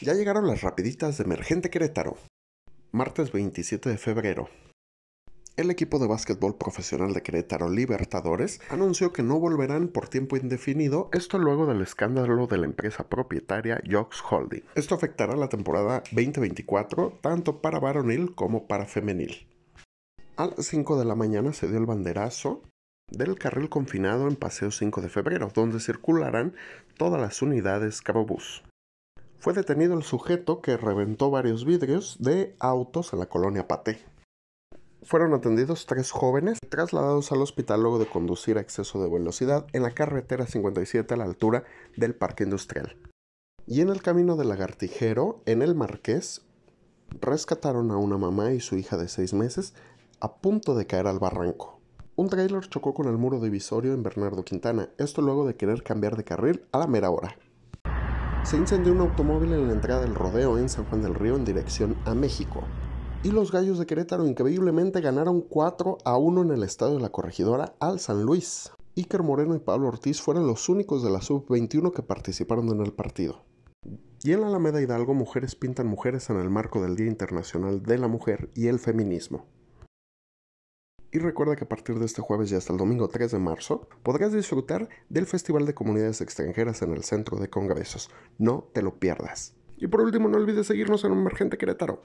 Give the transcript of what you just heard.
Ya llegaron las rapiditas de Emergente Querétaro. Martes 27 de febrero. El equipo de básquetbol profesional de Querétaro Libertadores anunció que no volverán por tiempo indefinido, esto luego del escándalo de la empresa propietaria Jox Holding. Esto afectará la temporada 2024 tanto para varonil como para femenil. A las 5 de la mañana se dio el banderazo del carril confinado en Paseo 5 de Febrero, donde circularán todas las unidades Cabobús fue detenido el sujeto que reventó varios vidrios de autos en la colonia Paté. Fueron atendidos tres jóvenes trasladados al hospital luego de conducir a exceso de velocidad en la carretera 57 a la altura del parque industrial. Y en el camino del lagartijero, en el Marqués, rescataron a una mamá y su hija de seis meses a punto de caer al barranco. Un trailer chocó con el muro divisorio en Bernardo Quintana, esto luego de querer cambiar de carril a la mera hora se incendió un automóvil en la entrada del rodeo en San Juan del Río en dirección a México. Y los gallos de Querétaro increíblemente ganaron 4 a 1 en el estadio de la corregidora al San Luis. Iker Moreno y Pablo Ortiz fueron los únicos de la sub-21 que participaron en el partido. Y en la Alameda Hidalgo, mujeres pintan mujeres en el marco del Día Internacional de la Mujer y el Feminismo. Y recuerda que a partir de este jueves y hasta el domingo 3 de marzo podrás disfrutar del Festival de Comunidades Extranjeras en el centro de Congresos. No te lo pierdas. Y por último, no olvides seguirnos en Emergente Querétaro.